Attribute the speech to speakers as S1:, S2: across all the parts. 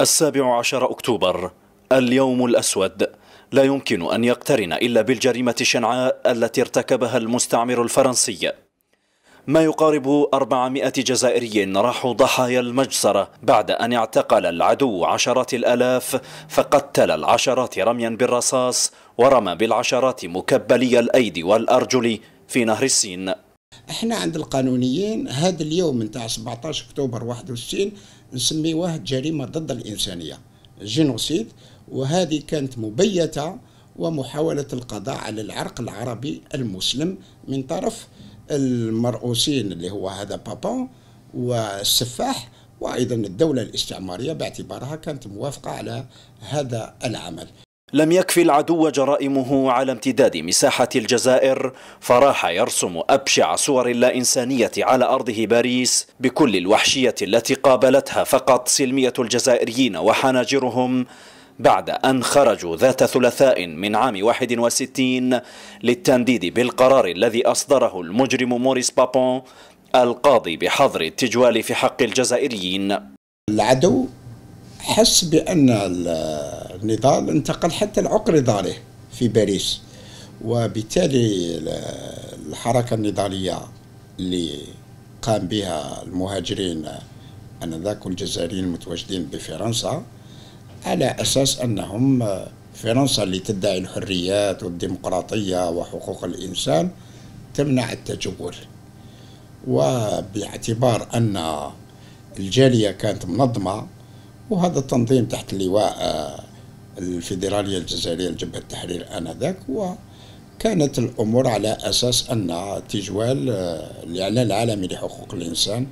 S1: السابع عشر أكتوبر اليوم الأسود لا يمكن أن يقترن إلا بالجريمة الشنعاء التي ارتكبها المستعمر الفرنسي ما يقارب 400 جزائري راحوا ضحايا المجزرة بعد أن اعتقل العدو عشرات الألاف فقتل العشرات رميا بالرصاص ورمى بالعشرات مكبلي الأيدي والأرجل في نهر السين
S2: احنا عند القانونيين هذا اليوم نتاع 17 اكتوبر 61 نسميوه جريمه ضد الانسانيه جينوسيد وهذه كانت مبيته ومحاوله القضاء على العرق العربي المسلم من طرف المرؤوسين اللي هو هذا بابون والسفاح وايضا الدوله الاستعماريه باعتبارها كانت موافقه على هذا العمل
S1: لم يكفي العدو جرائمه على امتداد مساحة الجزائر فراح يرسم أبشع صور لا إنسانية على أرضه باريس بكل الوحشية التي قابلتها فقط سلمية الجزائريين وحناجرهم بعد أن خرجوا ذات ثلاثاء من عام 61 للتنديد بالقرار الذي أصدره المجرم موريس بابون القاضي بحظر التجوال في حق الجزائريين
S2: العدو حس بأن النضال انتقل حتى العقر نضاله في باريس وبالتالي الحركة النضالية اللي قام بها المهاجرين أنذاك الجزائريين المتواجدين بفرنسا على أساس أنهم آه، فرنسا اللي تدعي الحريات والديمقراطية وحقوق الإنسان تمنع التجول وباعتبار أن الجالية كانت منظمة وهذا التنظيم تحت لواء آه، الفيدرالية الجزائرية لجبهة التحرير آنذاك وكانت الأمور على أساس أن تجوال الإعلان آه، العالمي لحقوق الإنسان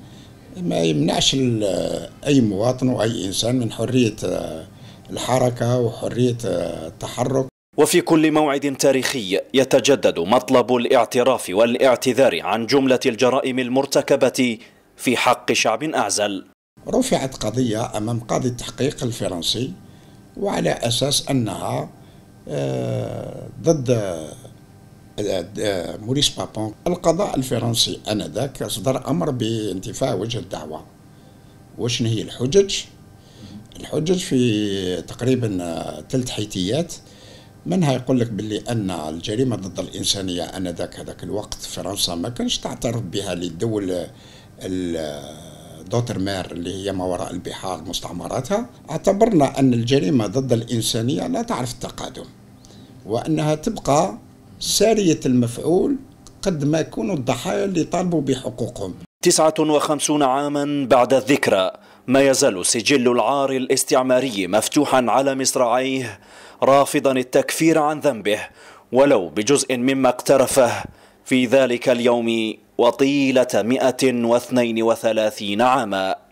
S2: ما يمنعش آه، أي مواطن وأي إنسان من حرية آه، الحركة
S1: وحرية التحرك وفي كل موعد تاريخي يتجدد مطلب الاعتراف والاعتذار عن جملة الجرائم المرتكبة في حق شعب أعزل
S2: رفعت قضية أمام قاضي التحقيق الفرنسي وعلى أساس أنها آه، ضد آه، موريس بابون القضاء الفرنسي انذاك اصدر امر بانتفاء وجه الدعوه واش هي الحجج الحجج في تقريبا آه، ثلاث حيتيات منها يقول لك باللي ان الجريمه ضد الانسانيه انذاك هذاك الوقت فرنسا ما كانش تعترف بها للدول ال دوتر مير اللي هي ما وراء البحار مستعمراتها اعتبرنا أن الجريمة ضد الإنسانية لا تعرف التقادم وأنها تبقى سارية المفعول قد ما يكونوا الضحايا اللي طالبوا بحقوقهم
S1: تسعة وخمسون عاما بعد الذكرى ما يزال سجل العار الاستعماري مفتوحا على مصراعيه رافضا التكفير عن ذنبه ولو بجزء مما اقترفه في ذلك اليوم وطيلة 132 عاماً